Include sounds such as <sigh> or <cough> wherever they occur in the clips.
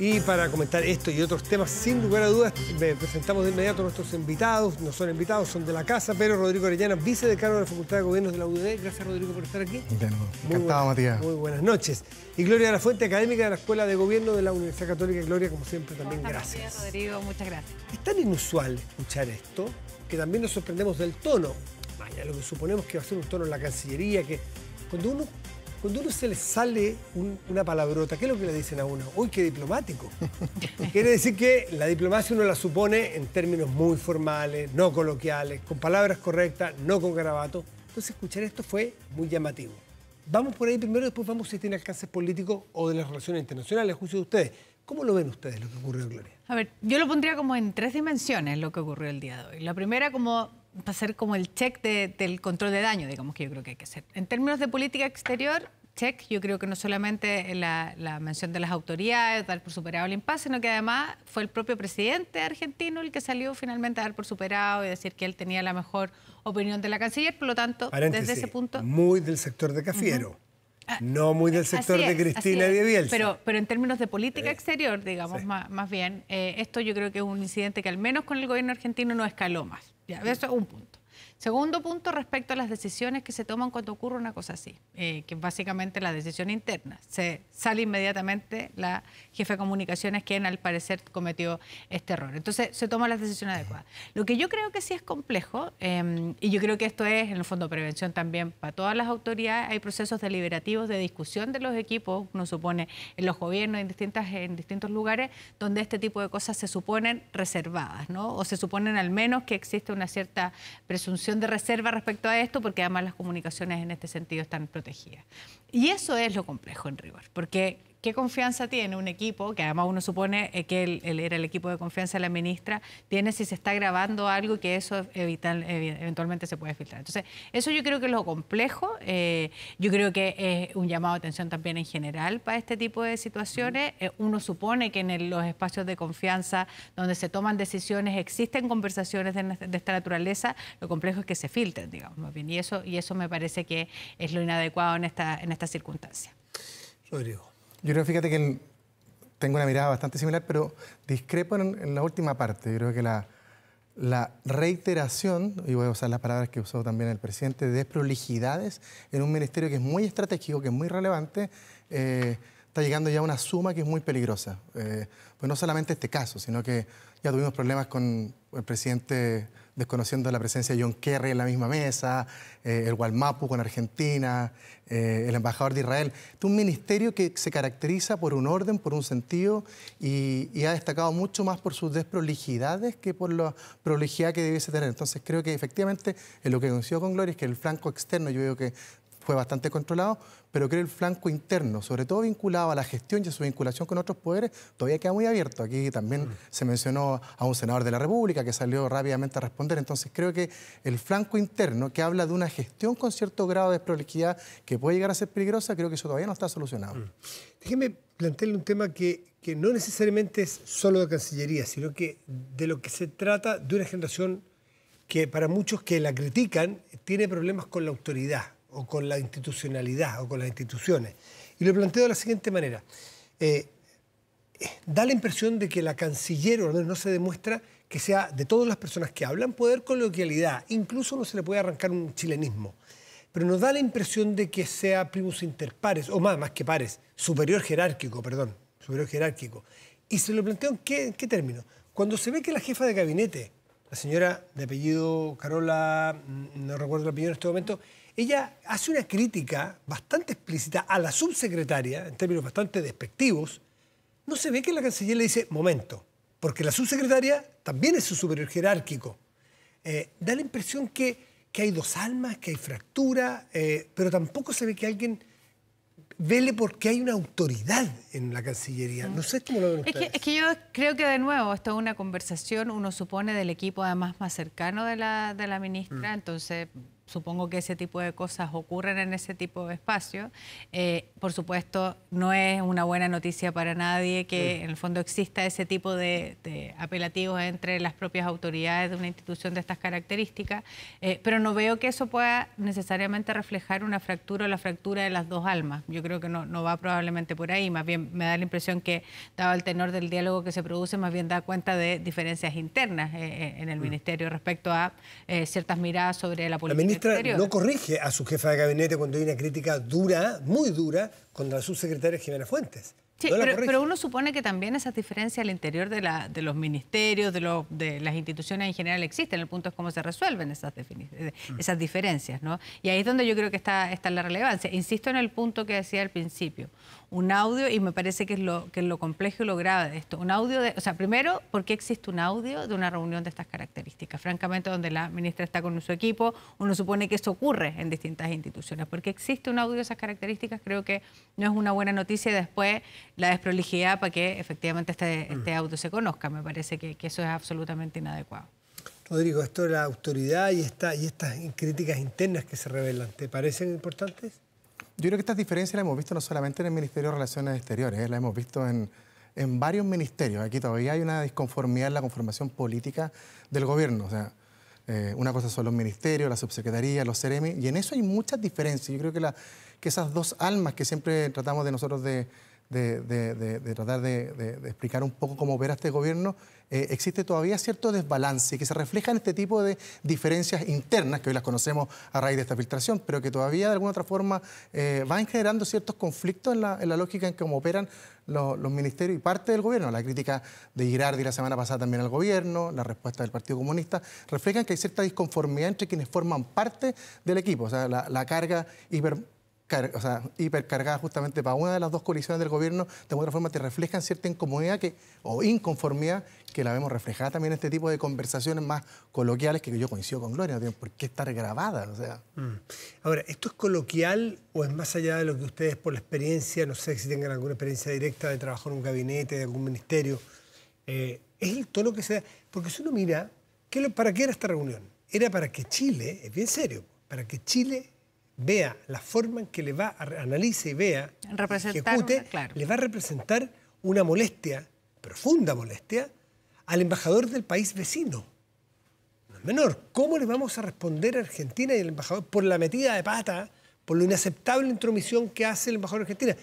Y para comentar esto y otros temas, sin lugar a dudas, presentamos de inmediato a nuestros invitados. No son invitados, son de la casa, pero Rodrigo Orellana, vicedecano de la Facultad de Gobiernos de la UDD. Gracias, Rodrigo, por estar aquí. Bien, encantado, Matías. Muy buenas noches. Y Gloria de la Fuente, académica de la Escuela de Gobierno de la Universidad Católica. Gloria, como siempre, también gracias. Gracias, Rodrigo. Muchas gracias. Es tan inusual escuchar esto que también nos sorprendemos del tono. Vaya, lo que suponemos que va a ser un tono en la Cancillería, que cuando uno cuando uno se le sale una palabrota, ¿qué es lo que le dicen a uno? Uy, qué diplomático. <laughs> Quiere decir que la diplomacia uno la supone en términos muy formales, no coloquiales, con palabras correctas, no con garabato Entonces escuchar esto fue muy llamativo. Vamos por ahí primero, después vamos si tiene alcances políticos o de las relaciones internacionales, juicio de ustedes. ¿Cómo lo ven ustedes lo que ocurrió, Gloria? A ver, yo lo pondría como en tres dimensiones lo que ocurrió el día de hoy. La primera como Va a ser como el check del control de daño, digamos, que yo creo que hay que hacer. En términos de política exterior, check, yo creo que no solamente la, mención de las autoridades, dar por superado el impasse, sino que además fue el propio presidente argentino el que salió finalmente a dar por superado y decir que él tenía la mejor opinión de la canciller, por lo tanto, desde ese punto... Muy del sector de Cafiero. Ah, no muy del sector de Cristina y de Bielsa. Pero, pero en términos de política eh, exterior, digamos, más, bien, eh, esto yo creo que es un incidente que al menos con el gobierno argentino no escaló más. Ya, eso es un punto. Segundo punto, respecto a las decisiones que se toman cuando ocurre una cosa así, eh, que es básicamente la decisión interna. Se sale inmediatamente la jefe de comunicaciones, quien al parecer cometió este error. Entonces, se toman las decisiones adecuadas. Lo que yo creo que sí es complejo, em, y yo creo que esto es, en el fondo, prevención también para todas las autoridades, hay procesos deliberativos de discusión de los equipos, uno supone en los gobiernos, en, distintas, en distintos lugares, donde este tipo de cosas se suponen reservadas, ¿no? O se suponen al menos que existe una cierta presunción de reserva respecto a esto, porque además las comunicaciones en este sentido están protegidas. Y eso es lo complejo en rigor, porque ¿Qué confianza tiene un equipo, que además uno supone eh, que él, era el equipo de confianza de la ministra, tiene si se está grabando algo y que eso eventualmente se puede filtrar? Entonces, eso yo creo que es lo complejo. Eh, yo creo que es un llamado de atención también en general para este tipo de situaciones. Eh, uno supone que en los espacios de confianza donde se toman decisiones existen conversaciones de, esta naturaleza. Lo complejo es que se filtren, digamos, bien. Y eso, y eso me parece que es lo inadecuado en esta, en esta circunstancia. Yo creo, fíjate que tengo una mirada bastante similar, pero discrepo en, la última parte. Yo creo que la, reiteración, y voy a usar las palabras que usó también el presidente, de prolijidades en un ministerio que es muy estratégico, que es muy relevante, eh, está llegando ya a una suma que es muy peligrosa. Eh, pues no solamente este caso, sino que ya tuvimos problemas con el presidente desconociendo la presencia de John Kerry en la misma mesa, eh, el Gualmapu con Argentina, eh, el embajador de Israel. un ministerio que se caracteriza por un orden, por un sentido y, ha destacado mucho más por sus desprolijidades que por la prolijidad que debiese tener. Entonces creo que efectivamente en lo que coincido con Gloria es que el flanco externo yo veo que fue bastante controlado, pero creo que el flanco interno, sobre todo vinculado a la gestión y a su vinculación con otros poderes, todavía queda muy abierto. Aquí también mm. se mencionó a un senador de la República que salió rápidamente a responder. Entonces creo que el flanco interno, que habla de una gestión con cierto grado de prolijidad que puede llegar a ser peligrosa, creo que eso todavía no está solucionado. Mm. Déjeme plantearle un tema que, que no necesariamente es solo de Cancillería, sino que de lo que se trata de una generación que para muchos que la critican tiene problemas con la autoridad o con la institucionalidad o con las instituciones. Y lo planteo de la siguiente manera. Eh, da la impresión de que la canciller, o al menos no se demuestra, que sea de todas las personas que hablan, poder coloquialidad, incluso no se le puede arrancar un chilenismo, pero nos da la impresión de que sea primus inter pares, o más, más que pares, superior jerárquico, perdón, superior jerárquico. Y se lo planteo en qué, en qué término. Cuando se ve que la jefa de gabinete, la señora de apellido Carola, mm, no recuerdo el apellido en este momento, ella hace una crítica bastante explícita a la subsecretaria, en términos bastante despectivos, no se ve que la canciller le dice, momento, porque la subsecretaria también es su superior jerárquico. Eh, da la impresión que, hay dos almas, que hay fractura, eh, pero tampoco se ve que alguien vele porque hay una autoridad en la Cancillería. No sé cómo lo ven Es que, yo creo que, de nuevo, esto es una conversación, uno supone, del equipo además más cercano de la, ministra, mm. entonces supongo que ese tipo de cosas ocurren en ese tipo de espacio. Eh, por supuesto, no es una buena noticia para nadie que en el fondo exista ese tipo de, apelativos entre las propias autoridades de una institución de estas características, eh, pero no veo que eso pueda necesariamente reflejar una fractura o la fractura de las dos almas. Yo creo que no, va probablemente por ahí, más bien me da la impresión que, dado el tenor del diálogo que se produce, más bien da cuenta de diferencias internas eh, en el mm. Ministerio respecto a ciertas miradas sobre la política no corrige a su jefa de gabinete cuando hay una crítica dura, muy dura, contra la subsecretaria Jimena Fuentes. Sí, pero, uno supone que también esas diferencias al interior de, los ministerios, de, las instituciones en general existen. El punto es cómo se resuelven eh, mm. esas, diferencias, ¿no? Y ahí es donde yo creo que está, está la relevancia. Insisto en el punto que decía al principio un audio, y me parece que es lo, que es lo complejo y lo grave de esto. Un audio o sea, primero, ¿por qué existe un audio de una reunión de estas características? Francamente, donde la ministra está con su equipo, uno supone que eso ocurre en distintas instituciones. ¿Por qué existe un audio de esas características, creo que no es una buena noticia y después la desprolijidad para que efectivamente este, este audio se conozca. Me parece que, eso es absolutamente inadecuado. Rodrigo, esto de la autoridad y, esta, y estas críticas internas que se revelan, ¿te parecen importantes? Yo creo que estas diferencias las hemos visto no solamente en el Ministerio de Relaciones Exteriores, eh, las hemos visto en, varios ministerios. Aquí todavía hay una disconformidad en la conformación política del gobierno. O sea, eh, una cosa son los ministerios, la subsecretaría, los CEREMI, y en eso hay muchas diferencias. Yo creo que, que esas dos almas que siempre tratamos de nosotros de, de, tratar de, explicar un poco cómo opera este gobierno, eh, existe todavía cierto desbalance que se refleja en este tipo de diferencias internas, que hoy las conocemos a raíz de esta filtración, pero que todavía de alguna otra forma eh, van generando ciertos conflictos en la, lógica en cómo operan los, ministerios y parte del gobierno. La crítica de Girardi la semana pasada también al gobierno, la respuesta del Partido Comunista, reflejan que hay cierta disconformidad entre quienes forman parte del equipo. O sea, la, carga hiper o sea, hipercargada justamente para una de las dos coaliciones del gobierno, de alguna forma te reflejan cierta incomodidad que, o inconformidad que la vemos reflejada también en este tipo de conversaciones más coloquiales que yo coincido con Gloria, no por qué estar grabada. O sea. Mm. Ahora, ¿esto es coloquial o es más allá de lo que ustedes por la experiencia, no sé si tengan alguna experiencia directa de trabajar en un gabinete, de algún ministerio? Eh, es el tono que se da, porque si uno mira, ¿para qué era esta reunión? Era para que Chile, es bien serio, para que Chile vea la forma en que le va, a, analice y vea, ejecute, le va a representar una molestia, profunda molestia, al embajador del país vecino. No es menor. ¿Cómo le vamos a responder a Argentina y al embajador por la metida de pata, por la inaceptable intromisión que hace el embajador de Argentina?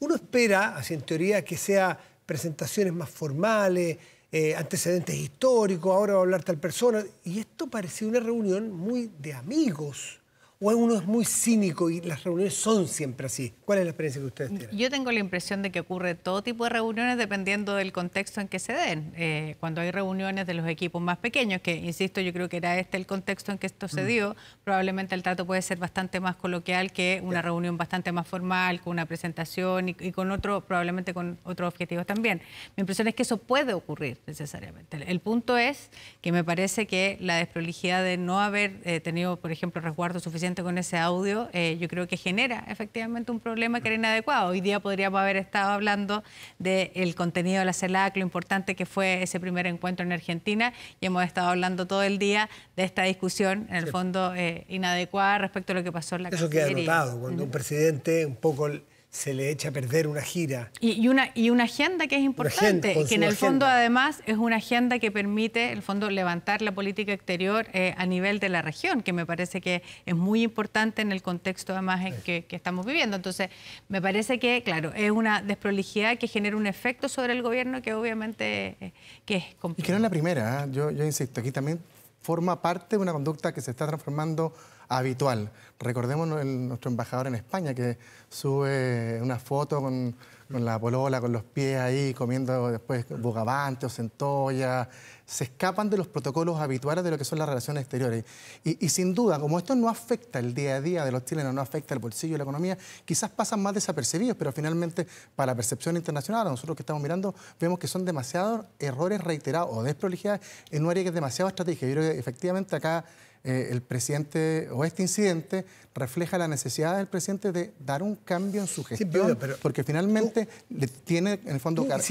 Uno espera, así en teoría, que sea presentaciones más formales, eh, antecedentes históricos, ahora va a hablar tal persona. Y esto parece una reunión muy de amigos, ¿O uno es muy cínico y las reuniones son siempre así? ¿Cuál es la experiencia que ustedes tienen? Yo tengo la impresión de que ocurre todo tipo de reuniones dependiendo del contexto en que se den. Eh, cuando hay reuniones de los equipos más pequeños, que insisto, yo creo que era este el contexto en que esto se mm. dio, probablemente el trato puede ser bastante más coloquial que una reunión bastante más formal, con una presentación y, con otro, probablemente con otros objetivos también. Mi impresión es que eso puede ocurrir necesariamente. El, punto es que me parece que la desprolijidad de no haber eh, tenido, por ejemplo, resguardo suficiente con ese audio, eh, yo creo que genera efectivamente un problema que era inadecuado. Hoy día podríamos haber estado hablando del contenido de la CELAC, lo importante que fue ese primer encuentro en Argentina y hemos estado hablando todo el día de esta discusión, en el fondo, eh, inadecuada respecto a lo que pasó en la Eso queda anotado, cuando un presidente un poco se le echa a perder una gira. Y, una, y una agenda que es importante, que en el fondo además es una agenda que permite, el fondo, levantar la política exterior eh, a nivel de la región, que me parece que es muy importante en el contexto además en que, que, estamos viviendo. Entonces, me parece que, claro, es una desprolijidad que genera un efecto sobre el gobierno que obviamente eh, que es complicado. Y que no es la primera, ¿eh? yo insisto, aquí también forma parte de una conducta que se está transformando habitual. Recordemos nuestro embajador en España que sube una foto con, la polola, con los pies ahí, comiendo después bogavante o centolla. Se escapan de los protocolos habituales de lo que son las relaciones exteriores. Y, sin duda, como esto no afecta el día a día de los chilenos, no afecta el bolsillo y la economía, quizás pasan más desapercibidos, pero finalmente para la percepción internacional, a nosotros que estamos mirando, vemos que son demasiados errores reiterados o desprolijidades en un área que es demasiado estratégica. Yo que efectivamente acá eh, el presidente o este incidente refleja la necesidad del presidente de dar un cambio en su gestión, porque finalmente le tiene en el fondo cargos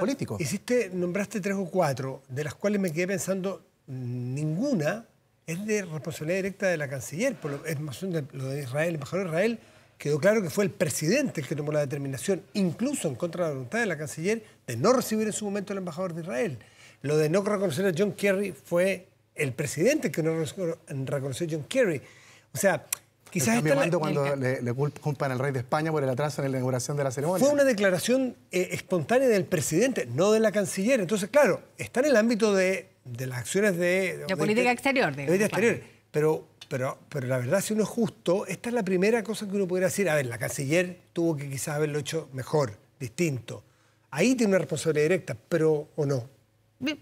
político. Hiciste, nombraste tres o cuatro, de las cuales me quedé pensando ninguna es de responsabilidad directa de la canciller, por lo, es más de, lo de Israel, el embajador de Israel quedó claro que fue el presidente el que tomó la determinación, incluso en contra de la voluntad de la canciller, de no recibir en su momento al embajador de Israel. Lo de no reconocer a John Kerry fue el presidente que no reconoció John Kerry. O sea, quizás... cuando le, culpan al rey de España por el atraso en la inauguración de la ceremonia. Fue una declaración eh, espontánea del presidente, no de la canciller. Entonces, claro, está en el ámbito de, las acciones de... La política exterior. De, política exterior. Pero, pero, pero la verdad, si uno es justo, esta es la primera cosa que uno pudiera decir. A ver, la canciller tuvo que quizás haberlo hecho mejor, distinto. Ahí tiene una responsabilidad directa, pero o no.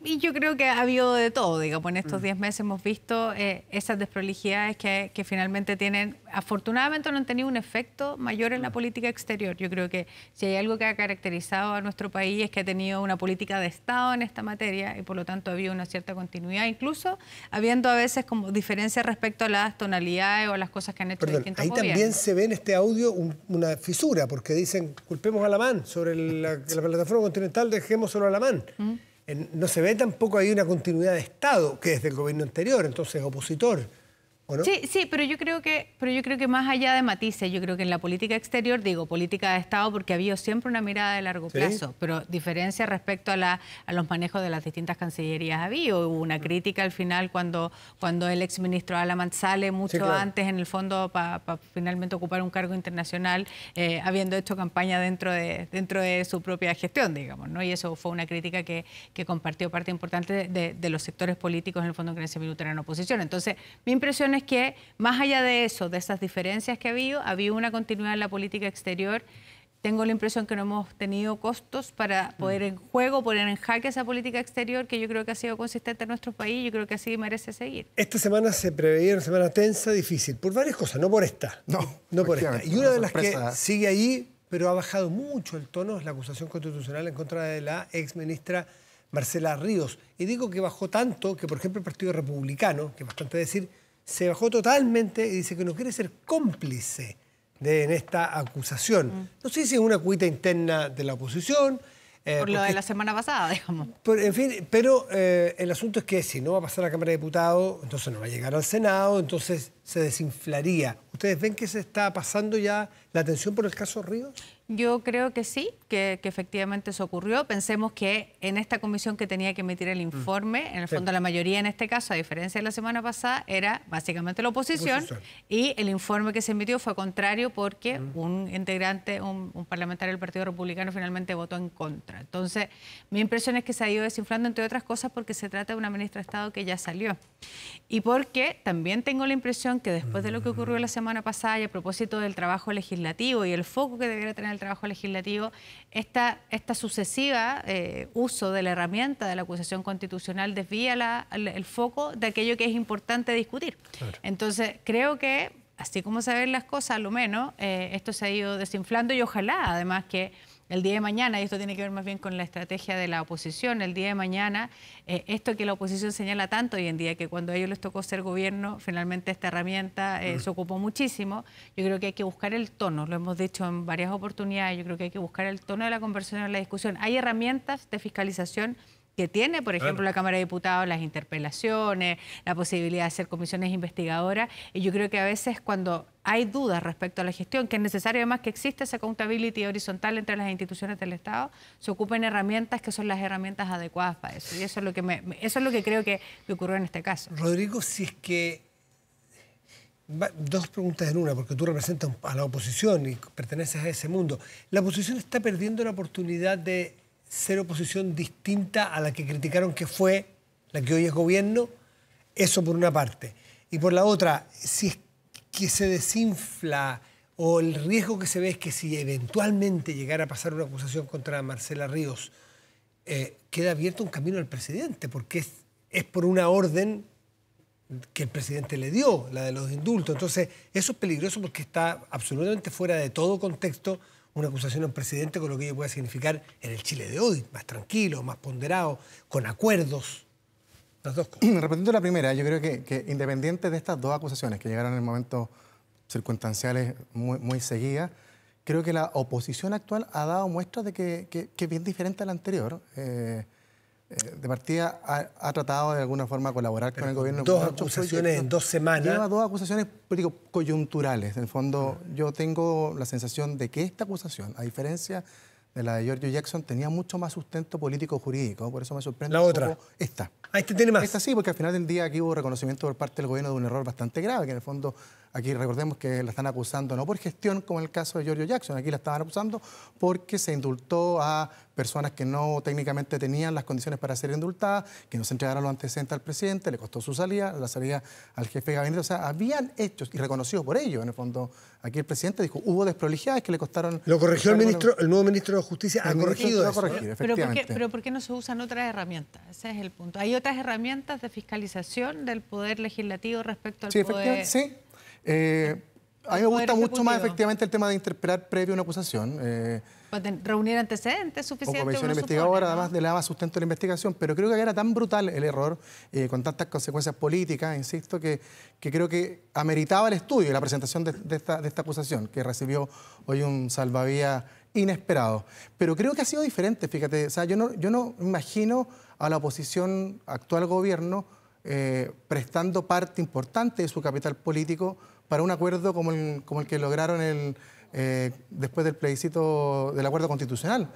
Y yo creo que ha habido de todo, digamos, pues en estos 10 mm. meses hemos visto eh, esas desprolijidades que, finalmente tienen, afortunadamente no han tenido un efecto mayor en la política exterior. Yo creo que si hay algo que ha caracterizado a nuestro país es que ha tenido una política de Estado en esta materia y por lo tanto ha habido una cierta continuidad, incluso habiendo a veces como diferencias respecto a las tonalidades o las cosas que han hecho distintos ahí también se ve en este audio una fisura, porque dicen, culpemos a la MAN sobre la, plataforma continental, dejemos solo a la no se ve tampoco ahí una continuidad de Estado, que es del gobierno anterior, entonces opositor. Sí, sí, pero yo creo que, pero yo creo que más allá de matices, yo creo que en la política exterior, digo, política de Estado, porque había habido siempre una mirada de largo plazo, pero diferencia respecto a, la, a los manejos de las distintas cancillerías había. Hubo una mm. crítica al final cuando, cuando el exministro Alamant sale mucho antes en el fondo para finalmente ocupar un cargo internacional, eh, habiendo hecho campaña dentro de, dentro de su propia gestión, digamos, ¿no? Y eso fue una crítica que, que compartió parte importante de, los sectores políticos en el fondo que en ese oposición. Entonces, mi impresión es es que, más allá de eso, de esas diferencias que ha habido, ha habido una continuidad en la política exterior. Tengo la impresión que no hemos tenido costos para poder en juego, poner en jaque esa política exterior que yo creo que ha sido consistente en nuestro país y yo creo que así merece seguir. Esta semana se preveía una semana tensa, difícil, por varias cosas, no por esta. No, no por esta. Y una de las que ¿eh? sigue ahí, pero ha bajado mucho el tono, es la acusación constitucional en contra de la ex ministra Marcela Ríos. Y digo que bajó tanto que, por ejemplo, el Partido Republicano, que es bastante decir, se bajó totalmente y dice que no quiere ser cómplice de, en esta acusación. Mm. No sé si es una cuita interna de la oposición. Eh, por lo de la semana pasada, <laughs> digamos. en fin, pero eh, el asunto es que si no va a pasar a la Cámara de Diputados, entonces no va a llegar al Senado, entonces se desinflaría ¿Ustedes ven que se está pasando ya la atención por el caso Ríos? Yo creo que sí, que, efectivamente eso ocurrió. Pensemos que en esta comisión que tenía que emitir el mm. informe, en el fondo la mayoría en este caso, a diferencia de la semana pasada, era básicamente la oposición, y el informe que se emitió fue contrario porque mm. un integrante, un, un, parlamentario del Partido Republicano finalmente votó en contra. Entonces, mi impresión es que se ha ido desinflando, entre otras cosas, porque se trata de una ministra de Estado que ya salió. Y porque también tengo la impresión que después de lo que ocurrió la semana pasada y a propósito del trabajo legislativo y el foco que debería tener el trabajo legislativo, esta, esta sucesiva eh, uso de la herramienta de la acusación constitucional desvía el, foco de aquello que es importante discutir. Entonces, creo que, así como se ven las cosas, a lo menos, eh, esto se ha ido desinflando y ojalá, además, que el día de mañana, y esto tiene que ver más bien con la estrategia de la oposición, el día de mañana, eh, esto que la oposición señala tanto hoy en día, que cuando a ellos les tocó ser gobierno, finalmente esta herramienta eh, mm. se ocupó muchísimo, yo creo que hay que buscar el tono, lo hemos dicho en varias oportunidades, yo creo que hay que buscar el tono de la conversación en la discusión. Hay herramientas de fiscalización que tiene, por ejemplo, la Cámara de Diputados, las interpelaciones, la posibilidad de hacer comisiones investigadoras. Y yo creo que a veces cuando hay dudas respecto a la gestión, que es necesario además que exista esa accountability horizontal entre las instituciones del Estado, se ocupen herramientas que son las herramientas adecuadas para eso. Y eso es lo que, eso es lo que creo que, me ocurrió en este caso. Rodrigo, si es que Dos preguntas en una, porque tú representas a la oposición y perteneces a ese mundo. ¿La oposición está perdiendo la oportunidad de ser oposición distinta a la que criticaron que fue la que hoy es gobierno, eso por una parte. Y por la otra, si es que se desinfla o el riesgo que se ve es que si eventualmente llegara a pasar una acusación contra Marcela Ríos, eh, queda abierto un camino al presidente, porque es, es por una orden que el presidente le dio, la de los indultos. Entonces, eso es peligroso porque está absolutamente fuera de todo contexto una acusación a un presidente con lo que ello pueda significar en el Chile de hoy, más tranquilo, más ponderado, con acuerdos. Las dos cosas. <clears throat> Repetiendo la primera, yo creo que, independiente de estas dos acusaciones que llegaron en momentos circunstanciales muy, seguidas, creo que la oposición actual ha dado muestras de que, es bien diferente a la anterior. Eh, eh, de partida ha, tratado de alguna forma colaborar con el gobierno. Dos acusaciones en dos semanas. dos acusaciones coyunturales. En el fondo, yo tengo la sensación de que esta acusación, a diferencia de la de Giorgio Jackson, tenía mucho más sustento político-jurídico. Por eso me sorprende. La otra. esta. Ah, este tiene más. Esta sí, porque al final del día aquí hubo reconocimiento por parte del gobierno de un error bastante grave, que en el fondo Aquí recordemos que la están acusando no por gestión, como en el caso de Giorgio Jackson, aquí la estaban acusando porque se indultó a personas que no técnicamente tenían las condiciones para ser indultadas, que no se entregaron los antecedentes al presidente, le costó su salida, la salida al jefe de gabinete. O sea, habían hechos y reconocidos por ello. En el fondo, aquí el presidente dijo, hubo desprolijidades que le costaron... Lo corrigió el ministro, el nuevo ministro de Justicia, ha corregido eso. pero, ¿por qué, no se usan otras herramientas? Ese es el punto. Hay otras herramientas de fiscalización del poder legislativo respecto al sí, poder... Sí, eh, a mí me gusta mucho más efectivamente el tema de interpelar previo una acusación. Eh, pues reunir antecedentes suficientes. O comisión investigadora, además le daba sustento a la investigación, pero creo que era tan brutal el error, eh, con tantas consecuencias políticas, insisto, que, que, creo que ameritaba el estudio y la presentación de, esta, de esta acusación, que recibió hoy un salvavía inesperado. Pero creo que ha sido diferente, fíjate, o sea, yo no, yo no imagino a la oposición actual gobierno prestando parte importante de su capital político para un acuerdo como el, que lograron eh, después del plebiscito del acuerdo constitucional.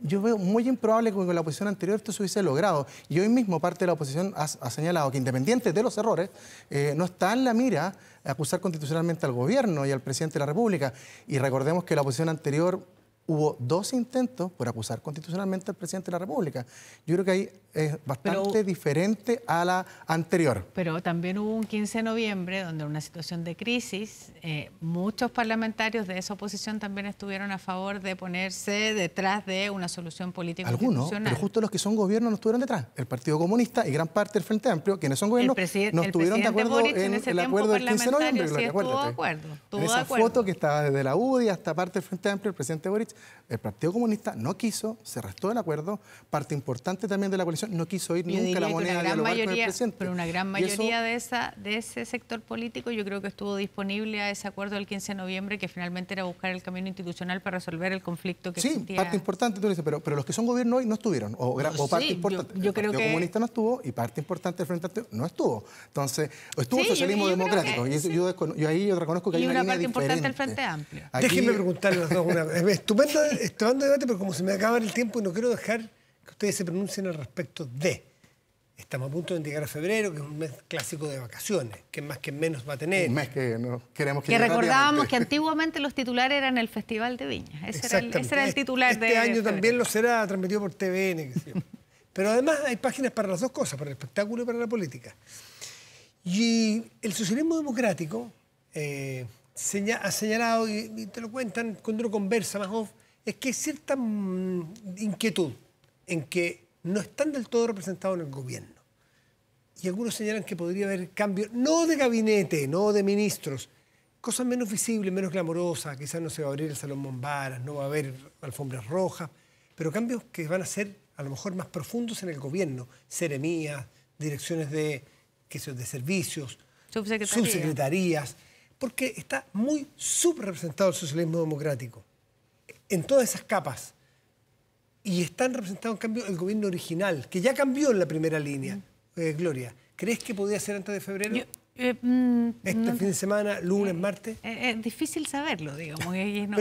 Yo veo muy improbable que con la oposición anterior esto se hubiese logrado. Y hoy mismo parte de la oposición ha, señalado que independiente de los errores, eh, no está en la mira acusar constitucionalmente al gobierno y al presidente de la República. Y recordemos que la oposición anterior hubo dos intentos por acusar constitucionalmente al presidente de la República. Yo creo que ahí es bastante diferente a la anterior. Pero también hubo un 15 de noviembre donde una situación de crisis, eh, muchos parlamentarios de esa oposición también estuvieron a favor de ponerse detrás de una solución política. Algunos, pero justo los que son gobierno no estuvieron detrás. El Partido Comunista y gran parte del Frente Amplio, quienes son gobierno, no estuvieron de acuerdo en, el acuerdo del 15 de esa foto que estaba desde la UDI hasta parte del Frente Amplio, el presidente Boric el Partido Comunista no quiso, se restó el acuerdo, parte importante también de la coalición no quiso ir nunca la moneda de dialogar mayoría, con Pero una gran mayoría de, esa, de ese sector político yo creo que estuvo disponible a ese acuerdo del 15 de noviembre que finalmente era buscar el camino institucional para resolver el conflicto que Sí, parte importante, tú dices, pero, pero los que son gobierno hoy no estuvieron, o, parte importante. Yo, creo Partido Comunista no estuvo y parte importante del Frente Amplio no estuvo. Entonces, estuvo el socialismo democrático. y yo, ahí yo reconozco que hay una, una parte importante del Frente Amplio. Déjenme una, <laughs> Está hablando debate, pero como se me acaba el tiempo y no quiero dejar que ustedes se pronuncien al respecto de. Estamos a punto de llegar a febrero, que es un mes clásico de vacaciones, que más que menos va a tener. Un mes que no queremos que Que recordábamos que antiguamente los titulares eran el Festival de Viña. Ese, era el, era el, titular este de. Este año también lo será transmitido por TVN. Pero además hay páginas para las dos cosas, para el espectáculo y para la política. Y el socialismo democrático. Eh, ha señalado, y, te lo cuentan cuando uno conversa más off, es que hay cierta mm, inquietud en que no están del todo representados en el gobierno. Y algunos señalan que podría haber cambios, no de gabinete, no de ministros, cosas menos visibles, menos glamorosas, quizás no se va a abrir el Salón Mombaras, no va a haber alfombras rojas, pero cambios que van a ser a lo mejor más profundos en el gobierno, seremías, direcciones de, de servicios, subsecretarías porque está muy subrepresentado el socialismo democrático, en todas esas capas. Y están representados, en cambio, el gobierno original, que ya cambió en la primera línea, mm. eh, Gloria. ¿Crees que podía ser antes de febrero? Eh, mm, ¿Este fin de semana, lunes, eh, martes? Eh, es difícil saberlo, digamos.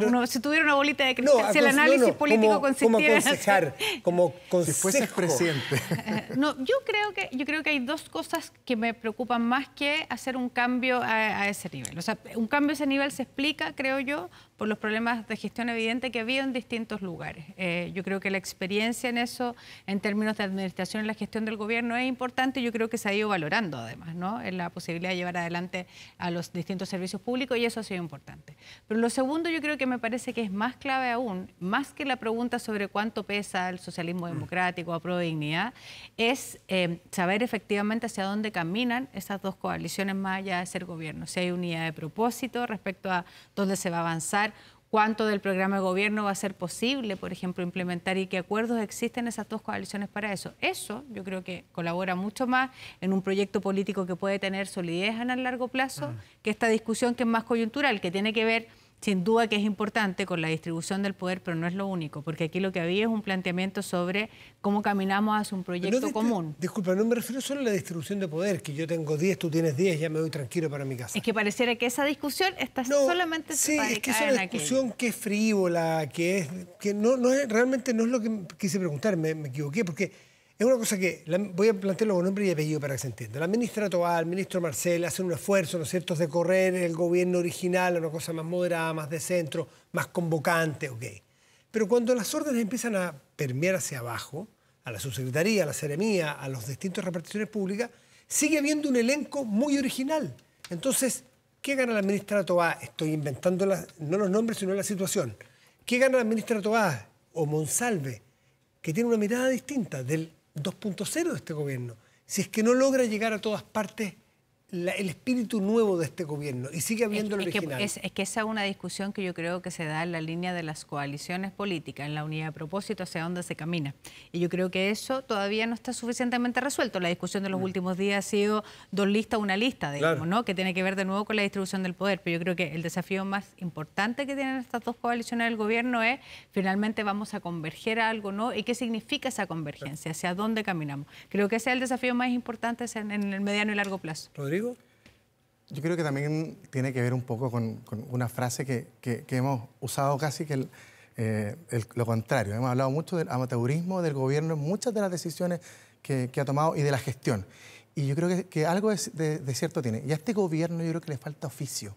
uno, si tuviera una bolita de cristal, si el análisis político consistiera... Como aconsejar, <laughs> como Si fuese presidente. <laughs> no, yo creo, que, yo creo que hay dos cosas que me preocupan más que hacer un cambio a, a ese nivel. O sea, un cambio a ese nivel se explica, creo yo, por los problemas de gestión evidente que había en distintos lugares. Eh, yo creo que la experiencia en eso, en términos de administración y la gestión del gobierno, es importante. Yo creo que se ha ido valorando además, ¿no? En la posibilidad de llevar adelante a los distintos servicios públicos y eso ha sido importante. Pero lo segundo, yo creo que me parece que es más clave aún, más que la pregunta sobre cuánto pesa el socialismo mm. democrático, a pro de dignidad, es eh, saber efectivamente hacia dónde caminan esas dos coaliciones más allá de ser gobierno. Si hay unidad de propósito respecto a dónde se va a avanzar cuánto del programa de gobierno va a ser posible, por ejemplo, implementar y qué acuerdos existen esas dos coaliciones para eso. Eso yo creo que colabora mucho más en un proyecto político que puede tener solidez en el largo plazo que esta discusión que es más coyuntural, que tiene que ver sin duda que es importante con la distribución del poder, pero no es lo único, porque aquí lo que había es un planteamiento sobre cómo caminamos hacia un proyecto común. Disculpa, no me refiero solo a la distribución de poder, que yo tengo 10, tú tienes 10, ya me voy tranquilo para mi casa. Es que pareciera que esa discusión está solamente Sí, es que es una discusión que es frívola, que es no, es, realmente no es lo que quise preguntar, me equivoqué, porque es una cosa que voy a plantearlo con nombre y apellido para que se entienda. La ministra Toá, el ministro Marcel hacen un esfuerzo, ¿no es cierto?, de correr el gobierno original a una cosa más moderada, más de centro, más convocante, ok. Pero cuando las órdenes empiezan a permear hacia abajo, a la subsecretaría, a la seremía, a los distintos reparticiones públicas, sigue habiendo un elenco muy original. Entonces, ¿qué gana la ministra Toá? Estoy inventando no los nombres, sino la situación. ¿Qué gana la ministra Toá o Monsalve, que tiene una mirada distinta del 2.0 de este gobierno. Si es que no logra llegar a todas partes el espíritu nuevo de este gobierno y sigue habiendo lo el Es que, es, es que, esa es una discusión que yo creo que se da en la línea de las coaliciones políticas, en la unidad de propósito, hacia dónde se camina. Y yo creo que eso todavía no está suficientemente resuelto. La discusión de los mm. últimos días ha sido dos listas, una lista, digamos, ¿no? que tiene que ver de nuevo con la distribución del poder. Pero yo creo que el desafío más importante que tienen estas dos coaliciones del gobierno es finalmente vamos a converger a algo, ¿no? ¿Y qué significa esa convergencia? ¿Hacia dónde caminamos? Creo que ese es el desafío más importante en, en el mediano y largo plazo. Rodrigo. Yo creo que también tiene que ver un poco con, una frase que, hemos usado casi que eh, lo contrario. Hemos hablado mucho del amateurismo del gobierno, muchas de las decisiones que, ha tomado y de la gestión. Y yo creo que, algo de, de, cierto tiene. Y a este gobierno yo creo que le falta oficio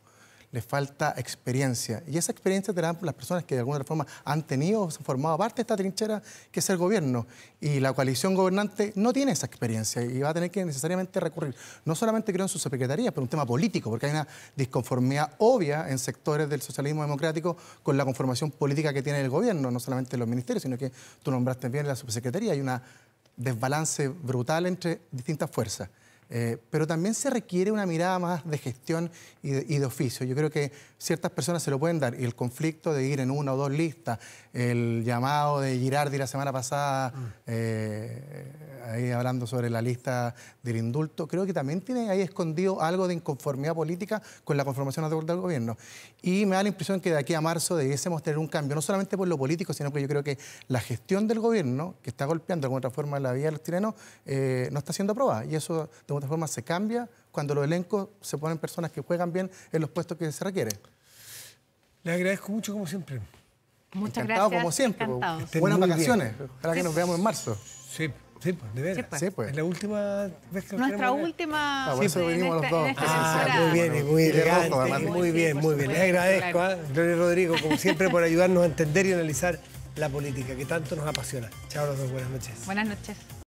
le falta experiencia. Y esa experiencia te la dan las personas que de alguna forma han tenido o se han formado parte de esta trinchera que es el gobierno. Y la coalición gobernante no tiene esa experiencia y va a tener que necesariamente recurrir, no solamente creo en su secretaría, pero un tema político, porque hay una disconformidad obvia en sectores del socialismo democrático con la conformación política que tiene el gobierno, no solamente los ministerios, sino que tú nombraste bien la subsecretaría, hay un desbalance brutal entre distintas fuerzas. Eh, pero también se requiere una mirada más de gestión y de, y de, oficio. Yo creo que ciertas personas se lo pueden dar. Y el conflicto de ir en una o dos listas, el llamado de Girardi la semana pasada, mm. eh, ahí hablando sobre la lista del indulto, creo que también tiene ahí escondido algo de inconformidad política con la conformación actual del gobierno. Y me da la impresión que de aquí a marzo debiésemos tener un cambio, no solamente por lo político, sino porque yo creo que la gestión del gobierno, que está golpeando de alguna otra forma la vida de los chilenos, eh, no está siendo aprobada. Y eso de alguna forma se cambia cuando los elencos se ponen personas que juegan bien en los puestos que se requieren. Le agradezco mucho, como siempre. Muchas Encantado, gracias. como siempre. Pues. buenas vacaciones. para que nos pues. veamos en marzo. Sí. Sí, pues, de veras. Sí, pues. pues. Es la última vez que Nuestra última. por eso muy bien, muy muy, bien, muy bien. Les agradezco, ¿ah? Rodrigo, como siempre, por ayudarnos a entender y analizar la política que tanto nos apasiona. Chao los dos, buenas noches. Buenas noches.